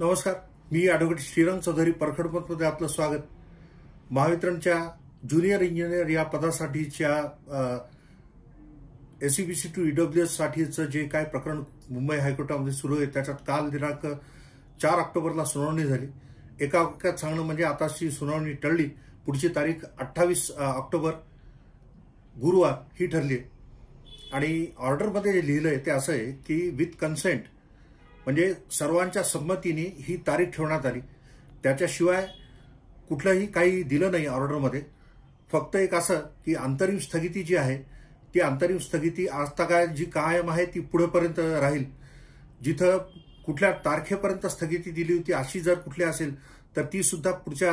नमस्कार मी ॲडव्होकेट श्रीरंग चौधरी परखडपतमध्ये आपलं स्वागत महावितरणच्या ज्युनियर इंजिनियर या पदासाठीच्या एसीबीसी टू ईडब्ल्यू एससाठीचं जे काय प्रकरण मुंबई हायकोर्टामध्ये सुरू आहे त्याच्यात काल दिनांक चार ऑक्टोबरला सुनावणी झाली एका वाक्यात सांगणं म्हणजे आताची सुनावणी टळली पुढची तारीख अठ्ठावीस ऑक्टोबर गुरुवार ही ठरली आणि ऑर्डरमध्ये जे लिहिलं आहे ते असं आहे की विथ कन्सेंट म्हणजे सर्वांच्या संमतीने ही तारीख ठेवण्यात आली त्याच्याशिवाय कुठलंही काही दिलं नाही ऑर्डरमध्ये फक्त एक असं की अंतरिम स्थगिती जी आहे ती अंतरिम स्थगिती आजता काय जी कायम आहे ती पुढेपर्यंत राहील जिथं कुठल्या तारखेपर्यंत स्थगिती दिली होती अशी जर कुठली असेल तर ती सुद्धा पुढच्या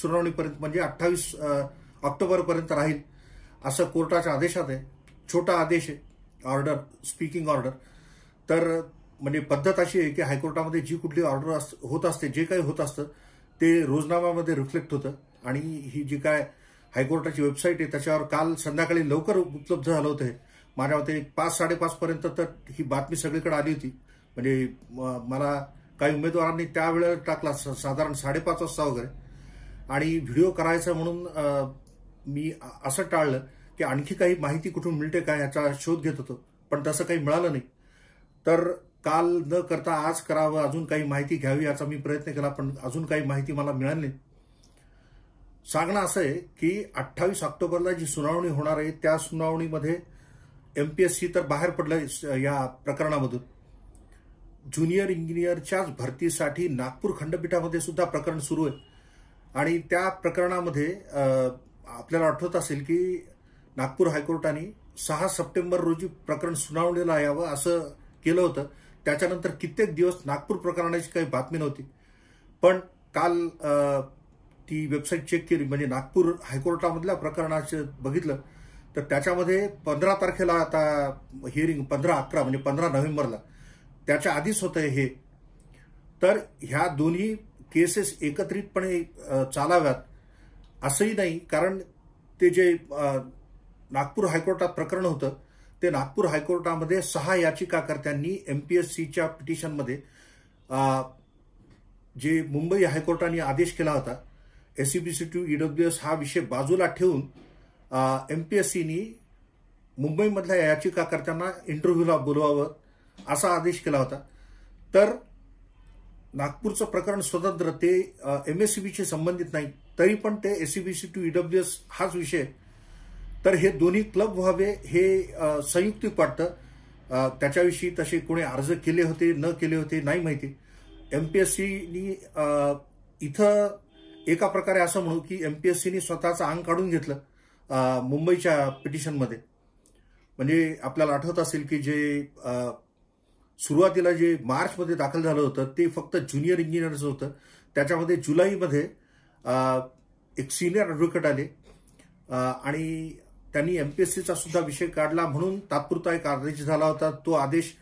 सुनावणीपर्यंत म्हणजे अठ्ठावीस ऑक्टोबरपर्यंत राहील असं कोर्टाच्या आदेशात आहे छोटा आदेश आहे ऑर्डर स्पीकिंग ऑर्डर तर म्हणजे पद्धत अशी आहे की हायकोर्टामध्ये जी कुठली ऑर्डर होत असते जे काही होत असतं ते रोजनाम्यामध्ये रिफ्लेक्ट होतं आणि ही जी काय हायकोर्टाची वेबसाईट आहे त्याच्यावर काल संध्याकाळी लवकर उपलब्ध झालं होतं माझ्या मते पाच साडेपाचपर्यंत तर ही बातमी सगळीकडे आली होती म्हणजे मला काही उमेदवारांनी त्यावेळेला टाकला साधारण साडेपाच वाजता वगैरे आणि व्हिडिओ करायचा म्हणून मी असं टाळलं की आणखी काही माहिती कुठून मिळते काय याचा शोध घेत होतो पण तसं काही मिळालं नाही तर काल न करता आज करावं अजून काही माहिती घ्यावी याचा मी प्रयत्न केला पण अजून काही माहिती मला मिळाली नाही सांगणं असं आहे की अठ्ठावीस ऑक्टोबरला जी सुनावणी होणार आहे त्या सुनावणीमध्ये एमपीएससी तर बाहेर पडलं या प्रकरणामधून ज्युनियर इंजिनियरच्याच भरतीसाठी नागपूर खंडपीठामध्ये सुद्धा प्रकरण सुरू आहे आणि त्या प्रकरणामध्ये आपल्याला आठवत असेल की नागपूर हायकोर्टाने सहा सप्टेंबर रोजी प्रकरण सुनावणीला यावं असं केलं होतं त्याच्यानंतर कित्येक दिवस नागपूर प्रकरणाची काही बातमी नव्हती पण काल ती वेबसाईट चेक केली म्हणजे नागपूर हायकोर्टामधल्या प्रकरणाचं बघितलं तर त्याच्यामध्ये पंधरा तारखेला आता हिअरिंग पंधरा अकरा म्हणजे पंधरा नोव्हेंबरला त्याच्या आधीच होतं हे तर ह्या दोन्ही केसेस एकत्रितपणे चालाव्यात असंही नाही कारण ते जे नागपूर हायकोर्टात प्रकरण होतं ते नागपूर हायकोर्टामध्ये सहा याचिकाकर्त्यांनी एम पी एस सीच्या पिटिशनमध्ये जे मुंबई हायकोर्टाने आदेश केला होता S C B C to EWS हा विषय बाजूला ठेवून एम पी एस सीनी मुंबईमधल्या याचिकाकर्त्यांना इंटरव्ह्यूला बोलवावं असा आदेश केला होता तर नागपूरचं प्रकरण स्वतंत्र ते एम एस सी बीशी संबंधित नाही तरी पण ते S C B C to EWS हाच विषय तर हे दोन्ही क्लब व्हावे हे संयुक्तिक वाटतं त्याच्याविषयी तसे कोणी अर्ज केले होते न केले होते नाही माहिती एम पी एस सीनी इथं एका प्रकारे असं म्हणू की एम पी एस सीनी स्वतःचं अंग काढून घेतलं मुंबईच्या पिटिशनमध्ये म्हणजे आपल्याला आठवत असेल की जे सुरुवातीला जे मार्चमध्ये दाखल झालं होतं ते फक्त ज्युनियर इंजिनियरचं होतं त्याच्यामध्ये जुलैमध्ये एक सिनियर ॲडव्होकेट आले आणि त्यांनी एमपीएससीचा सुद्धा विषय काढला म्हणून तात्पुरता एक आदेश झाला होता तो आदेश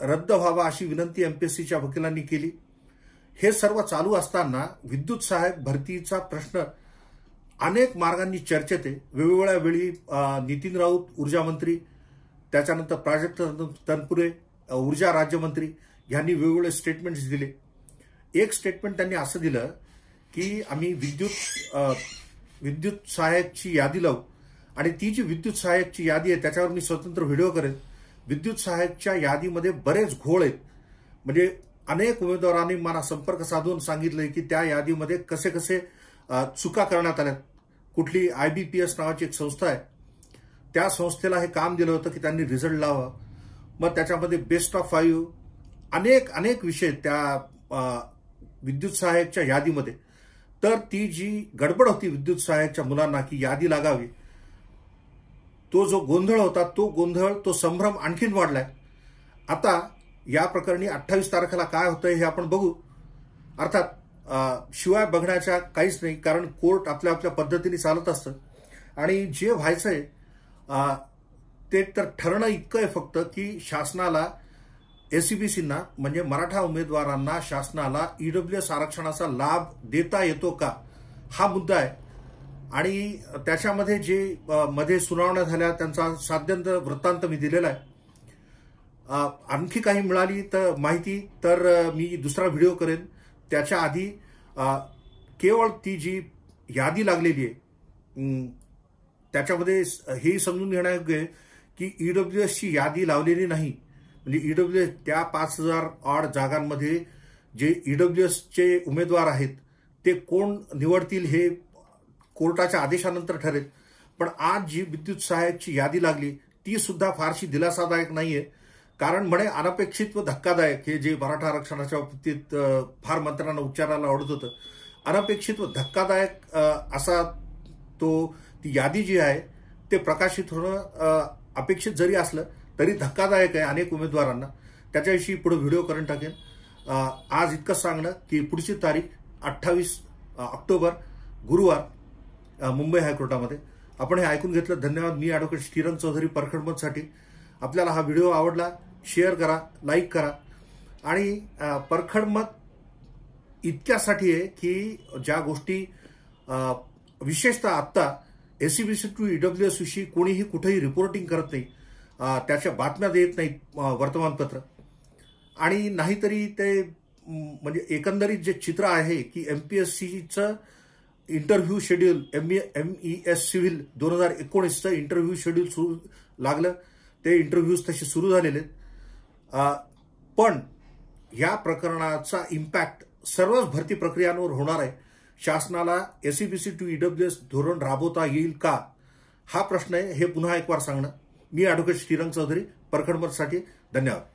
रद्द व्हावा अशी विनंती एमपीएससीच्या वकिलांनी केली हे सर्व चालू असताना विद्युत सहायक भरतीचा प्रश्न अनेक मार्गांनी चर्चेत आहे वेगवेगळ्या वेळी नितीन राऊत ऊर्जा मंत्री त्याच्यानंतर प्राजक्त तनपुरे ऊर्जा राज्यमंत्री यांनी वेगवेगळे स्टेटमेंट दिले एक स्टेटमेंट त्यांनी असं दिलं की आम्ही विद्युत विद्युत सहाय्याची यादी लावू आणि ती जी विद्युत सहाय्यकची यादी आहे त्याच्यावर मी स्वतंत्र व्हिडिओ करेन विद्युत सहाय्यकच्या यादीमध्ये बरेच घोळ आहेत म्हणजे अनेक उमेदवारांनी मला संपर्क साधून सांगितलंय की त्या यादीमध्ये कसे कसे चुका करण्यात आल्यात कुठली आयबीपीएस नावाची एक संस्था आहे त्या संस्थेला हे काम दिलं होतं की त्यांनी रिझल्ट लावा मग त्याच्यामध्ये बेस्ट ऑफ फाईव्ह अनेक अनेक विषय त्या विद्युत सहाय्यकच्या यादीमध्ये तर ती जी गडबड होती विद्युत सहाय्याच्या मुलांना की यादी लागावी तो जो गोंधळ होता तो गोंधळ तो संभ्रम आणखीन वाढलाय आता या प्रकरणी अठ्ठावीस तारखेला काय होतंय हे आपण बघू अर्थात शिवाय बघण्याच्या काहीच नाही कारण कोर्ट आपल्या आपल्या पद्धतीने चालत असतं आणि जे व्हायचंय ते तर ठरणं इतकं आहे फक्त की शासनाला एसीबीसींना म्हणजे मराठा उमेदवारांना शासनाला ईडब्ल्यूएस आरक्षणाचा लाभ देता येतो का हा मुद्दा आहे आणि त्याच्यामध्ये जे मध्ये सुनावण्या झाल्या त्यांचा साध्यंत वृत्तांत मी दिलेला आहे आणखी काही मिळाली तर माहिती तर मी दुसरा व्हिडिओ करेन त्याच्या आधी केवळ ती जी यादी लागलेली आहे त्याच्यामध्ये हे समजून घेण्यायोग्य की ईडब्ल्यू एसची यादी लावलेली नाही म्हणजे ईडब्ल्यू e एस त्या पाच हजार ऑड जागांमध्ये जे ईडब्ल्यू e एसचे उमेदवार आहेत ते कोण निवडतील हे कोर्टाच्या आदेशानंतर ठरेल पण आज जी विद्युत सहाय्याची यादी लागली ती सुद्धा फारशी दिलासादायक नाहीये कारण म्हणे अनपेक्षित व धक्कादायक हे जे मराठा आरक्षणाच्या बाबतीत फार मंत्र्यांना उच्चारायला आवडत होतं अनपेक्षित व धक्कादायक असा तो ती यादी जी आहे ते प्रकाशित होणं अपेक्षित जरी असलं तरी धक्कादायक आहे अनेक उमेदवारांना त्याच्याविषयी पुढे व्हिडिओ करून टाकेन आज इतकं सांगणं की पुढची तारीख अठ्ठावीस ऑक्टोबर गुरुवार मुंबई हायकोर्टामध्ये आपण हे ऐकून घेतलं धन्यवाद मी ॲडव्होकेट किरण चौधरी परखडमतसाठी आपल्याला हा व्हिडिओ आवडला शेअर करा लाईक करा आणि परखडमत इतक्यासाठी आहे की ज्या गोष्टी विशेषतः आत्ता सी टू ईडब्ल्यू विषयी कोणीही कुठेही रिपोर्टिंग करत नाही त्याच्या बातम्या देत नाहीत वर्तमानपत्र आणि नाहीतरी ते म्हणजे एकंदरीत जे चित्र आहे की एम पी एस सीचं interview schedule M M E S civil दोन हजार एकोणीसचं इंटरव्ह्यू शेड्यूल सुरू लागलं ते इंटरव्ह्यूज तसे सुरू झालेले आहेत पण या प्रकरणाचा इम्पॅक्ट सर्वच भरती प्रक्रियांवर होणार आहे शासनाला सी टू ईडब्ल्यू एस धोरण राबवता येईल का हा प्रश्न आहे हे पुन्हा एक वार सांगणं मी ॲडव्होकेट श्रीरंग चौधरी परखडमरसाठी धन्यवाद